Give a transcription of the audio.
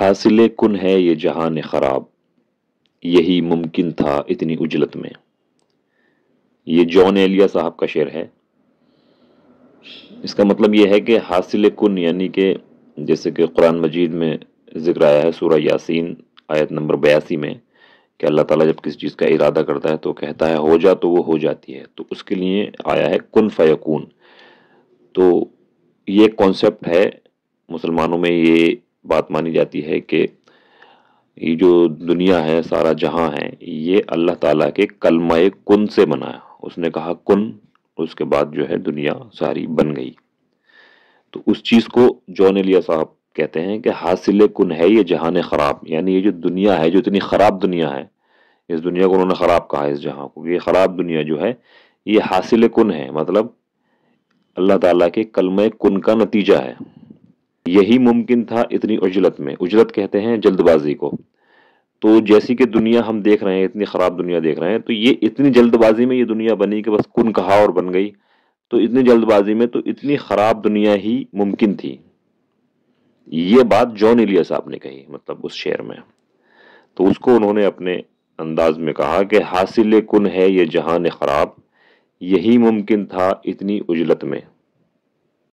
हासिल कन है ये जहान ख़राब यही मुमकिन था इतनी उजलत में ये जॉन एलिया साहब का शेर है इसका मतलब यह है कि हासिल कन यानी कि जैसे कि कुरान मजीद में जिक्र आया है सूर्य यासीन आयत नंबर बयासी में कि अल्लाह ताला जब किसी चीज़ का इरादा करता है तो कहता है हो जा तो वो हो जाती है तो उसके लिए आया है कन फ़ून तो ये कॉन्सेप्ट है मुसलमानों में ये बात मानी जाती है कि ये जो दुनिया है सारा जहां है ये अल्लाह ताला के कलमाए कुन से बनाया उसने कहा कुन उसके बाद जो है दुनिया सारी बन गई तो उस चीज़ को जॉन एलिया साहब कहते हैं कि हासिल कुन है ये जहान ख़राब यानी ये जो दुनिया है जो इतनी ख़राब दुनिया है इस दुनिया को उन्होंने ख़राब कहा इस जहाँ को ये ख़राब दुनिया जो है ये हासिल कुन है मतलब अल्लाह ताला के कलम कुन का नतीजा है यही मुमकिन था इतनी उजलत में उजलत कहते हैं जल्दबाजी को तो जैसी कि दुनिया हम देख रहे हैं इतनी ख़राब दुनिया देख रहे हैं तो ये इतनी जल्दबाजी में ये दुनिया बनी कि बस कुन कहा और बन गई तो इतनी जल्दबाजी में तो इतनी ख़राब दुनिया ही मुमकिन थी ये बात जॉन इलिया साहब ने कही मतलब उस शेर में तो उसको उन्होंने अपने अंदाज में कहा कि हासिल कुन है ये जहान ख़राब यही मुमकिन था इतनी उजलत में